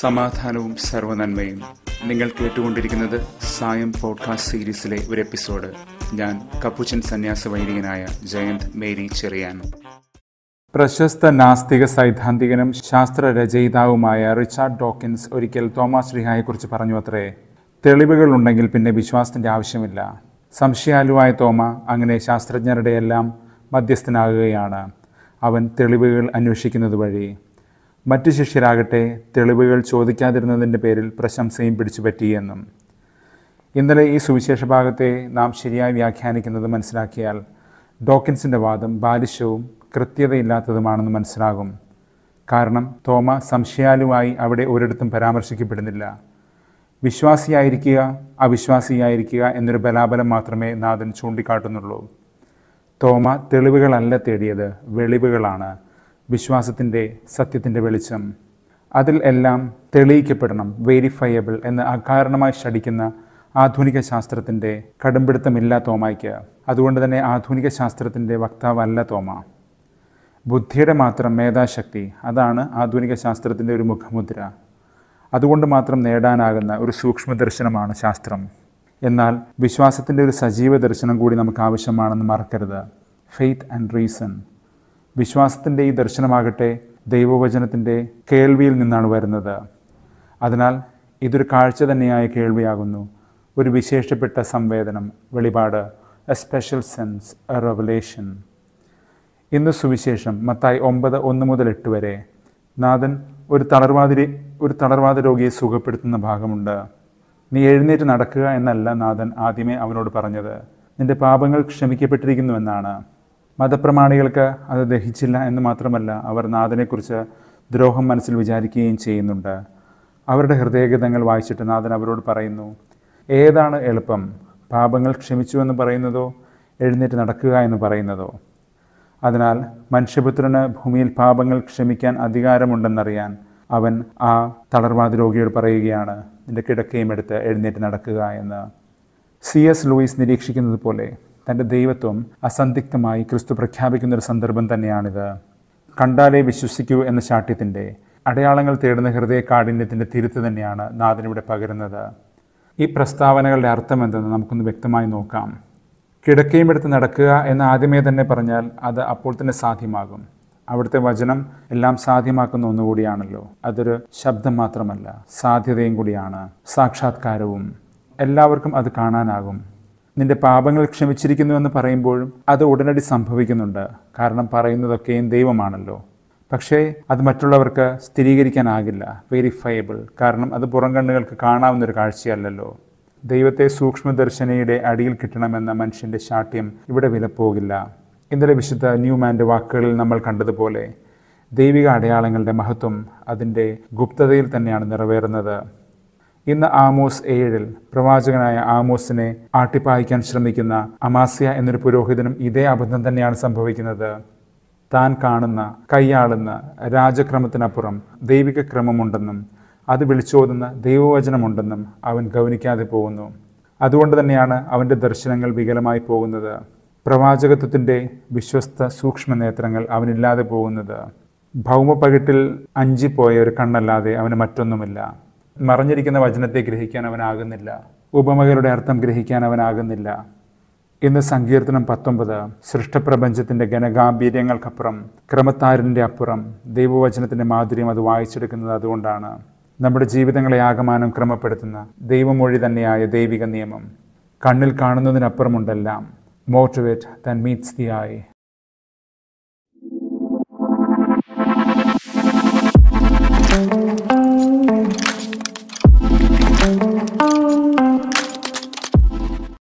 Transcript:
സമാധാനവും സർവനന്മയും നിങ്ങൾ കേട്ടുകൊണ്ടിരിക്കുന്നത് സായം പോഡ്കാസ്റ്റ് സീരീസിലെ ഒരു എപ്പിസോഡ് ഞാൻ കപ്പുച്ചൻ സന്യാസ വൈദികനായ ജയന്ത് മേരി ചെറിയാൻ പ്രശസ്ത നാസ്തിക സൈദ്ധാന്തികനും ശാസ്ത്ര രചയിതാവുമായ റിച്ചാർഡ് ഡോക്കിൻസ് ഒരിക്കൽ തോമസ് ശ്രീഹായെക്കുറിച്ച് പറഞ്ഞു അത്രേ തെളിവുകളുണ്ടെങ്കിൽ പിന്നെ വിശ്വാസത്തിൻ്റെ ആവശ്യമില്ല സംശയാലുവായ തോമ അങ്ങനെ ശാസ്ത്രജ്ഞരുടെ എല്ലാം മധ്യസ്ഥനാകുകയാണ് അവൻ തെളിവുകൾ അന്വേഷിക്കുന്നത് വഴി മറ്റു ശിഷ്യരാകട്ടെ തെളിവുകൾ ചോദിക്കാതിരുന്നതിൻ്റെ പേരിൽ പ്രശംസയും പിടിച്ചു പറ്റിയെന്നും ഇന്നലെ ഈ സുവിശേഷ ഭാഗത്തെ നാം ശരിയായി വ്യാഖ്യാനിക്കുന്നത് മനസ്സിലാക്കിയാൽ ഡോക്കിൻസിൻ്റെ വാദം ബാലിശവും കൃത്യതയില്ലാത്തതുമാണെന്ന് മനസ്സിലാകും കാരണം തോമ സംശയാലുവായി അവിടെ ഒരിടത്തും പരാമർശിക്കപ്പെടുന്നില്ല വിശ്വാസിയായിരിക്കുക അവിശ്വാസിയായിരിക്കുക എന്നൊരു ബലാബലം മാത്രമേ നാഥൻ ചൂണ്ടിക്കാട്ടുന്നുള്ളൂ തോമ തെളിവുകളല്ല തേടിയത് വെളിവുകളാണ് വിശ്വാസത്തിൻ്റെ സത്യത്തിൻ്റെ വെളിച്ചം അതിൽ എല്ലാം തെളിയിക്കപ്പെടണം വെരിഫയബിൾ എന്ന് അകാരണമായി ശടിക്കുന്ന ആധുനിക ശാസ്ത്രത്തിൻ്റെ കടുംപിടുത്തമില്ല തോമയ്ക്ക് അതുകൊണ്ട് തന്നെ ആധുനിക ശാസ്ത്രത്തിൻ്റെ വക്താവല്ല തോമ ബുദ്ധിയുടെ മാത്രം മേധാശക്തി അതാണ് ആധുനിക ശാസ്ത്രത്തിൻ്റെ ഒരു മുഖമുദ്ര അതുകൊണ്ട് മാത്രം നേടാനാകുന്ന ഒരു സൂക്ഷ്മ ദർശനമാണ് ശാസ്ത്രം എന്നാൽ വിശ്വാസത്തിൻ്റെ ഒരു സജീവ ദർശനം കൂടി നമുക്ക് ആവശ്യമാണെന്ന് മറക്കരുത് ഫെയ്ത്ത് ആൻഡ് റീസൺ വിശ്വാസത്തിൻ്റെ ഈ ദർശനമാകട്ടെ ദൈവവചനത്തിൻ്റെ കേൾവിയിൽ നിന്നാണ് വരുന്നത് അതിനാൽ ഇതൊരു കാഴ്ച തന്നെയായ കേൾവിയാകുന്നു ഒരു വിശേഷപ്പെട്ട സംവേദനം വെളിപാട് a special sense a revelation ഇന്ന് സുവിശേഷം മത്തായി ഒമ്പത് ഒന്ന് മുതൽ എട്ട് വരെ നാഥൻ ഒരു തളർവാതിരി ഒരു തളർവാദ രോഗിയെ സുഖപ്പെടുത്തുന്ന ഭാഗമുണ്ട് നീ എഴുന്നേറ്റ് നടക്കുക എന്നല്ല നാഥൻ ആദ്യമേ അവനോട് പറഞ്ഞത് നിന്റെ പാപങ്ങൾ ക്ഷമിക്കപ്പെട്ടിരിക്കുന്നുവെന്നാണ് മതപ്രമാണികൾക്ക് അത് ദഹിച്ചില്ല എന്ന് മാത്രമല്ല അവർ നാഥനെക്കുറിച്ച് ദ്രോഹം മനസ്സിൽ വിചാരിക്കുകയും ചെയ്യുന്നുണ്ട് അവരുടെ ഹൃദയഗീതങ്ങൾ വായിച്ചിട്ട് നാഥൻ അവരോട് പറയുന്നു ഏതാണ് എളുപ്പം പാപങ്ങൾ ക്ഷമിച്ചു എന്ന് പറയുന്നതോ എഴുന്നേറ്റ് നടക്കുക എന്ന് പറയുന്നതോ അതിനാൽ മനുഷ്യപുത്രന് ഭൂമിയിൽ പാപങ്ങൾ ക്ഷമിക്കാൻ അധികാരമുണ്ടെന്നറിയാൻ അവൻ ആ തളർവാദ രോഗിയോട് പറയുകയാണ് നിന്റെ കിടക്കയും എടുത്ത് എഴുന്നേറ്റ് നടക്കുക എന്ന് സി എസ് ലൂയിസ് നിരീക്ഷിക്കുന്നത് പോലെ തൻ്റെ ദൈവത്വം അസന്ധിഗ്ധമായി ക്രിസ്തു പ്രഖ്യാപിക്കുന്ന ഒരു സന്ദർഭം തന്നെയാണിത് കണ്ടാലേ വിശ്വസിക്കൂ എന്ന ശാഠ്യത്തിൻ്റെ അടയാളങ്ങൾ തേടുന്ന ഹൃദയ കാഠിന്യത്തിൻ്റെ തിരുത്ത് തന്നെയാണ് നാഥനിവിടെ പകരുന്നത് ഈ പ്രസ്താവനകളുടെ അർത്ഥം എന്തെന്ന് നമുക്കൊന്ന് വ്യക്തമായി നോക്കാം കിടക്കയും എടുത്ത് നടക്കുക എന്ന് ആദ്യമേ തന്നെ പറഞ്ഞാൽ അത് അപ്പോൾ തന്നെ സാധ്യമാകും അവിടുത്തെ വചനം എല്ലാം സാധ്യമാക്കുന്ന ഒന്നുകൂടിയാണല്ലോ അതൊരു ശബ്ദം മാത്രമല്ല സാധ്യതയും കൂടിയാണ് സാക്ഷാത്കാരവും എല്ലാവർക്കും അത് കാണാനാകും നിന്റെ പാപങ്ങൾ ക്ഷമിച്ചിരിക്കുന്നു എന്ന് പറയുമ്പോഴും അത് ഉടനടി സംഭവിക്കുന്നുണ്ട് കാരണം പറയുന്നതൊക്കെയും ദൈവമാണല്ലോ പക്ഷേ അത് മറ്റുള്ളവർക്ക് സ്ഥിരീകരിക്കാനാകില്ല വെരിഫയബിൾ കാരണം അത് പുറം കണ്ണുകൾക്ക് കാണാവുന്നൊരു കാഴ്ചയല്ലല്ലോ ദൈവത്തെ സൂക്ഷ്മദർശനയുടെ അടിയിൽ കിട്ടണമെന്ന മനുഷ്യൻ്റെ ശാഠ്യം ഇവിടെ വിലപ്പോകില്ല ഇന്നലെ വിശുദ്ധ ന്യൂമാൻ്റെ വാക്കുകളിൽ നമ്മൾ കണ്ടതുപോലെ ദൈവിക അടയാളങ്ങളുടെ മഹത്വം അതിൻ്റെ ഗുപ്തതയിൽ തന്നെയാണ് നിറവേറുന്നത് ഇന്ന് ആമോസ് ഏഴിൽ പ്രവാചകനായ ആമോസിനെ ആട്ടിപ്പായിക്കാൻ ശ്രമിക്കുന്ന അമാസ്യ എന്നൊരു പുരോഹിതനും ഇതേ അബദ്ധം തന്നെയാണ് സംഭവിക്കുന്നത് താൻ കാണുന്ന കൈയാളുന്ന രാജക്രമത്തിനപ്പുറം ദൈവിക ക്രമമുണ്ടെന്നും അത് വിളിച്ചോതുന്ന ദൈവവചനമുണ്ടെന്നും അവൻ ഗൗനിക്കാതെ പോകുന്നു അതുകൊണ്ട് തന്നെയാണ് അവൻ്റെ ദർശനങ്ങൾ വികലമായി പോകുന്നത് പ്രവാചകത്വത്തിൻ്റെ വിശ്വസ്ത സൂക്ഷ്മ നേത്രങ്ങൾ അവനില്ലാതെ പോകുന്നത് ഭൗമപകിട്ടിൽ അഞ്ചിപ്പോയ ഒരു കണ്ണല്ലാതെ അവന് മറ്റൊന്നുമില്ല മറഞ്ഞിരിക്കുന്ന വചനത്തെ ഗ്രഹിക്കാൻ അവനാകുന്നില്ല ഉപമകളുടെ അർത്ഥം ഗ്രഹിക്കാൻ അവനാകുന്നില്ല ഇന്ന് സങ്കീർത്തനം പത്തൊമ്പത് സൃഷ്ടപ്രപഞ്ചത്തിൻ്റെ ഗനഗാംഭീര്യങ്ങൾക്കപ്പുറം ക്രമത്താരിൻ്റെ അപ്പുറം ദൈവവചനത്തിൻ്റെ മാധുര്യം അത് വായിച്ചെടുക്കുന്നത് അതുകൊണ്ടാണ് നമ്മുടെ ജീവിതങ്ങളെ ആകമാനം ക്രമപ്പെടുത്തുന്ന ദൈവമൊഴി തന്നെയായ ദൈവിക നിയമം കണ്ണിൽ കാണുന്നതിനപ്പുറമുണ്ടെല്ലാം മോട്ടിവേറ്റ് തൻ മീറ്റ്സ് ദി ആയി thank you